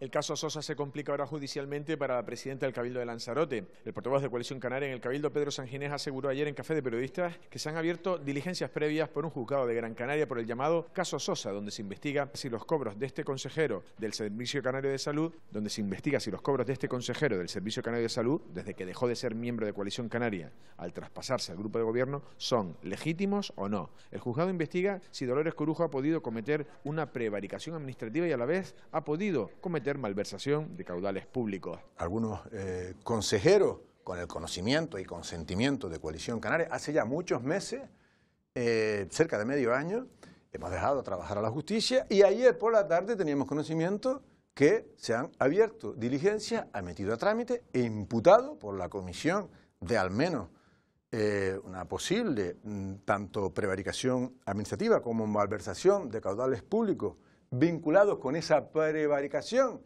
El caso Sosa se complica ahora judicialmente para la presidenta del Cabildo de Lanzarote. El portavoz de Coalición Canaria en el Cabildo, Pedro Sanginés, aseguró ayer en Café de Periodistas que se han abierto diligencias previas por un juzgado de Gran Canaria por el llamado caso Sosa, donde se investiga si los cobros de este consejero del Servicio Canario de Salud, donde se investiga si los cobros de este consejero del Servicio Canario de Salud, desde que dejó de ser miembro de Coalición Canaria al traspasarse al grupo de gobierno, son legítimos o no. El juzgado investiga si Dolores Corujo ha podido cometer una prevaricación administrativa y a la vez ha podido cometer malversación de caudales públicos. Algunos eh, consejeros, con el conocimiento y consentimiento de Coalición Canaria, hace ya muchos meses, eh, cerca de medio año, hemos dejado trabajar a la justicia y ayer por la tarde teníamos conocimiento que se han abierto diligencias, metido a trámite e imputado por la comisión de al menos eh, una posible mm, tanto prevaricación administrativa como malversación de caudales públicos vinculados con esa prevaricación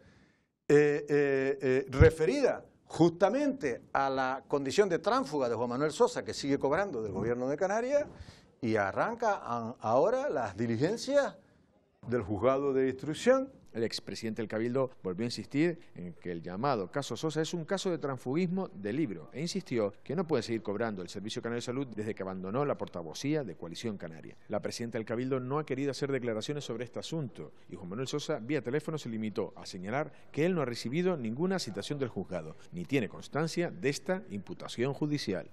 eh, eh, eh, referida justamente a la condición de tránfuga de Juan Manuel Sosa, que sigue cobrando del gobierno de Canarias, y arranca ahora las diligencias del juzgado de instrucción. El expresidente del Cabildo volvió a insistir en que el llamado caso Sosa es un caso de transfugismo de libro e insistió que no puede seguir cobrando el Servicio Canario de Salud desde que abandonó la portavocía de Coalición Canaria. La presidenta del Cabildo no ha querido hacer declaraciones sobre este asunto y Juan Manuel Sosa vía teléfono se limitó a señalar que él no ha recibido ninguna citación del juzgado ni tiene constancia de esta imputación judicial.